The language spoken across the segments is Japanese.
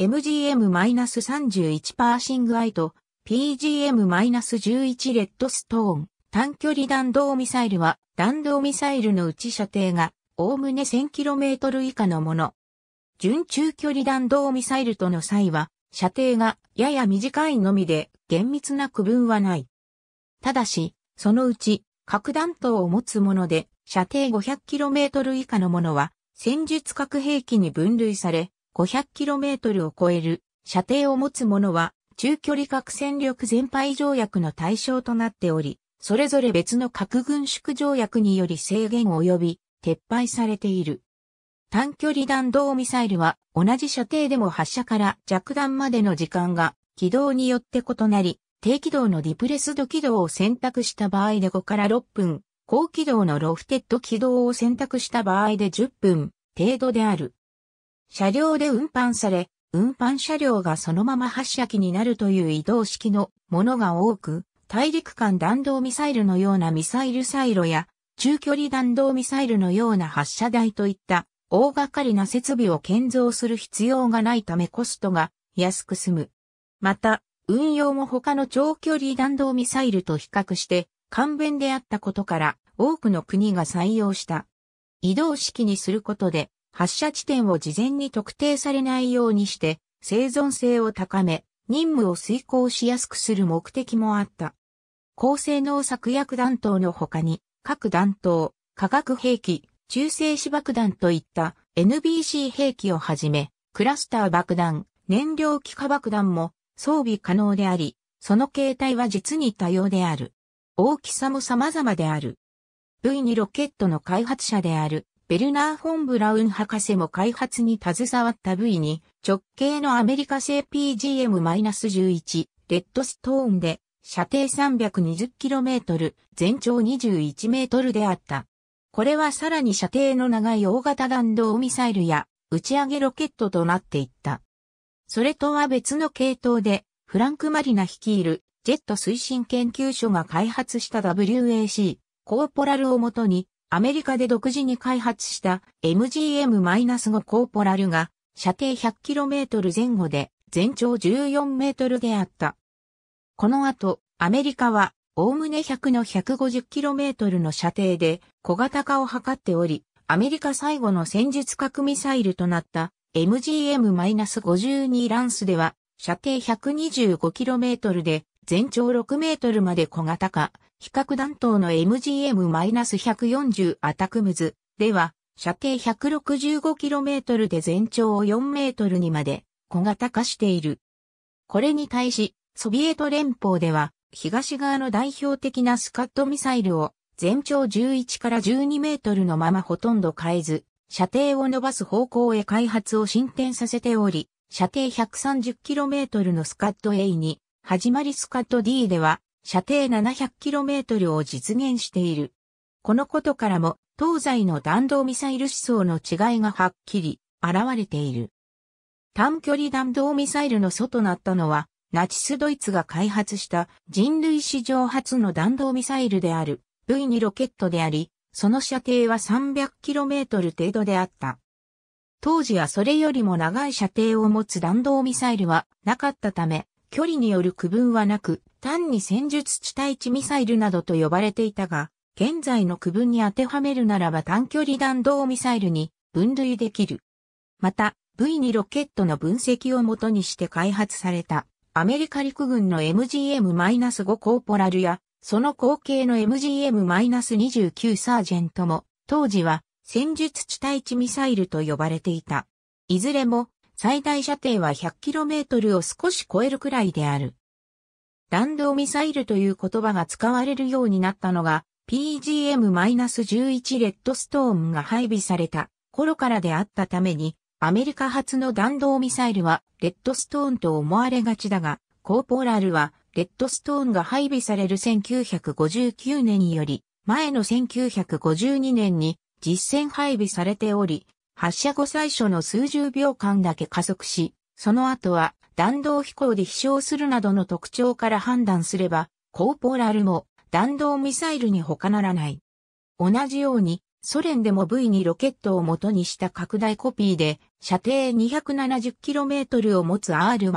MGM-31 パーシングアイと PGM-11 レッドストーン短距離弾道ミサイルは弾道ミサイルのうち射程がおおむね 1000km 以下のもの。準中距離弾道ミサイルとの際は射程がやや短いのみで厳密な区分はない。ただし、そのうち核弾頭を持つもので射程 500km 以下のものは戦術核兵器に分類され、500km を超える射程を持つものは中距離核戦力全廃条約の対象となっており、それぞれ別の核軍縮条約により制限及び撤廃されている。短距離弾道ミサイルは同じ射程でも発射から着弾までの時間が軌道によって異なり、低軌道のディプレスド軌道を選択した場合で5から6分、高軌道のロフテッド軌道を選択した場合で10分程度である。車両で運搬され、運搬車両がそのまま発射機になるという移動式のものが多く、大陸間弾道ミサイルのようなミサイルサイロや、中距離弾道ミサイルのような発射台といった大掛かりな設備を建造する必要がないためコストが安く済む。また、運用も他の長距離弾道ミサイルと比較して簡便であったことから多くの国が採用した。移動式にすることで発射地点を事前に特定されないようにして、生存性を高め、任務を遂行しやすくする目的もあった。高性能策薬弾頭の他に、核弾頭、化学兵器、中性子爆弾といった NBC 兵器をはじめ、クラスター爆弾、燃料気化爆弾も装備可能であり、その形態は実に多様である。大きさも様々である。V2 ロケットの開発者であるベルナー・フォン・ブラウン博士も開発に携わった部位に直径のアメリカ製 PGM-11 レッドストーンで射程 320km 全長 21m であった。これはさらに射程の長い大型弾道ミサイルや打ち上げロケットとなっていった。それとは別の系統でフランク・マリナ率いるジェット推進研究所が開発した WAC コーポラルをもとにアメリカで独自に開発した MGM-5 コーポラルが射程 100km 前後で全長 14m であった。この後、アメリカは、おおむね100の 150km の射程で小型化を図っており、アメリカ最後の戦術核ミサイルとなった MGM-52 ランスでは、射程 125km で全長 6m まで小型化、比較弾頭の MGM-140 アタクムズでは、射程 165km で全長を 4m にまで小型化している。これに対し、ソビエト連邦では、東側の代表的なスカッドミサイルを全長11から12メートルのままほとんど変えず、射程を伸ばす方向へ開発を進展させており、射程 130km のスカッド A に、始まりスカッド D では、射程 700km を実現している。このことからも、東西の弾道ミサイル思想の違いがはっきり現れている。短距離弾道ミサイルの祖となったのは、ナチスドイツが開発した人類史上初の弾道ミサイルである V2 ロケットであり、その射程は 300km 程度であった。当時はそれよりも長い射程を持つ弾道ミサイルはなかったため、距離による区分はなく、単に戦術地対地ミサイルなどと呼ばれていたが、現在の区分に当てはめるならば短距離弾道ミサイルに分類できる。また、V2 ロケットの分析をもとにして開発されたアメリカ陸軍の MGM-5 コーポラルやその後継の MGM-29 サージェントも当時は戦術地対地ミサイルと呼ばれていた。いずれも最大射程は 100km を少し超えるくらいである。弾道ミサイルという言葉が使われるようになったのが PGM-11 レッドストーンが配備された頃からであったためにアメリカ発の弾道ミサイルはレッドストーンと思われがちだがコーポラルはレッドストーンが配備される1959年より前の1952年に実戦配備されており発射後最初の数十秒間だけ加速し、その後は弾道飛行で飛翔するなどの特徴から判断すれば、コーポラルも弾道ミサイルに他ならない。同じように、ソ連でも V2 ロケットを元にした拡大コピーで、射程 270km を持つ R-1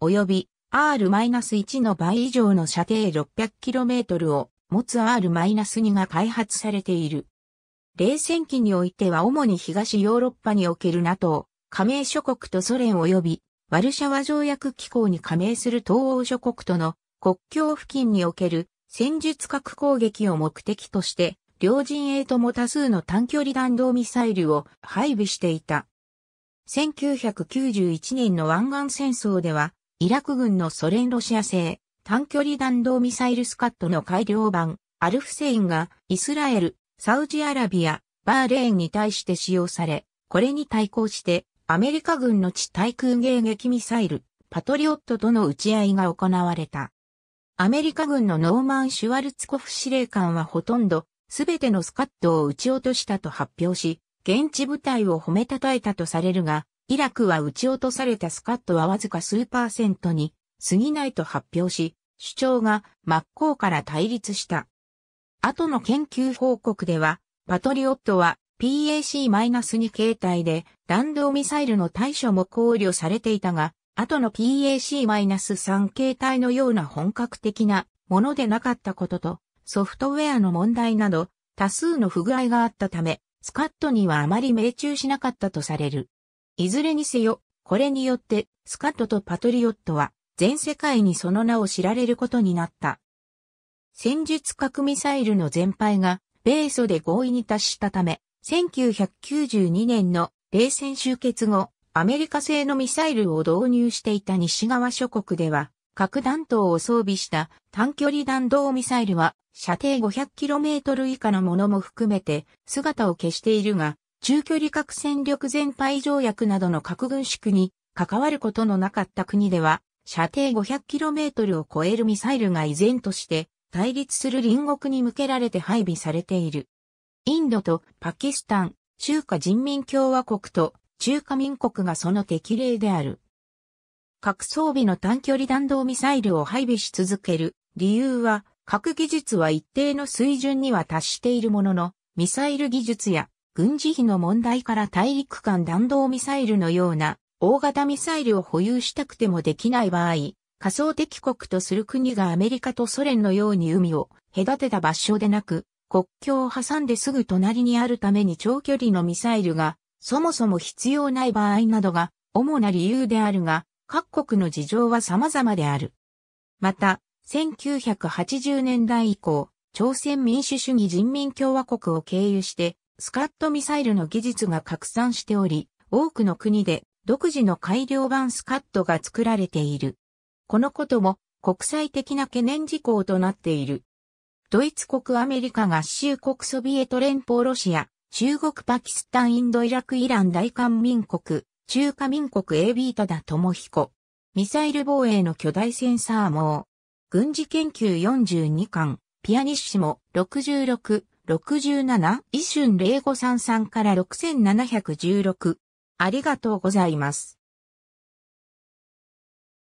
及び R-1 の倍以上の射程 600km を持つ R-2 が開発されている。冷戦期においては主に東ヨーロッパにおける NATO、加盟諸国とソ連及び、ワルシャワ条約機構に加盟する東欧諸国との国境付近における戦術核攻撃を目的として、両陣営とも多数の短距離弾道ミサイルを配備していた。1991年の湾岸戦争では、イラク軍のソ連ロシア製短距離弾道ミサイルスカットの改良版アルフセインがイスラエル、サウジアラビア、バーレーンに対して使用され、これに対抗してアメリカ軍の地対空迎撃ミサイル、パトリオットとの撃ち合いが行われた。アメリカ軍のノーマン・シュワルツコフ司令官はほとんどすべてのスカットを撃ち落としたと発表し、現地部隊を褒めたたえたとされるが、イラクは撃ち落とされたスカットはわずか数パーセントに過ぎないと発表し、主張が真っ向から対立した。後の研究報告では、パトリオットは PAC-2 形態で弾道ミサイルの対処も考慮されていたが、後の PAC-3 形態のような本格的なものでなかったことと、ソフトウェアの問題など多数の不具合があったため、スカットにはあまり命中しなかったとされる。いずれにせよ、これによってスカットとパトリオットは全世界にその名を知られることになった。戦術核ミサイルの全廃が米ソで合意に達したため、1992年の冷戦終結後、アメリカ製のミサイルを導入していた西側諸国では、核弾頭を装備した短距離弾道ミサイルは射程 500km 以下のものも含めて姿を消しているが、中距離核戦力全廃条約などの核軍縮に関わることのなかった国では、射程 500km を超えるミサイルが依然として対立する隣国に向けられて配備されている。インドとパキスタン、中華人民共和国と中華民国がその適例である。核装備の短距離弾道ミサイルを配備し続ける理由は、核技術は一定の水準には達しているものの、ミサイル技術や軍事費の問題から大陸間弾道ミサイルのような大型ミサイルを保有したくてもできない場合、仮想敵国とする国がアメリカとソ連のように海を隔てた場所でなく、国境を挟んですぐ隣にあるために長距離のミサイルがそもそも必要ない場合などが主な理由であるが、各国の事情は様々である。また、1980年代以降、朝鮮民主主義人民共和国を経由して、スカットミサイルの技術が拡散しており、多くの国で独自の改良版スカットが作られている。このことも国際的な懸念事項となっている。ドイツ国アメリカ合衆国ソビエト連邦ロシア、中国パキスタンインドイラクイラン大韓民国、中華民国 AB ただ智彦。ミサイル防衛の巨大センサー網。軍事研究42巻、ピアニッシモ66、67、イシュン0533から6716。ありがとうございます。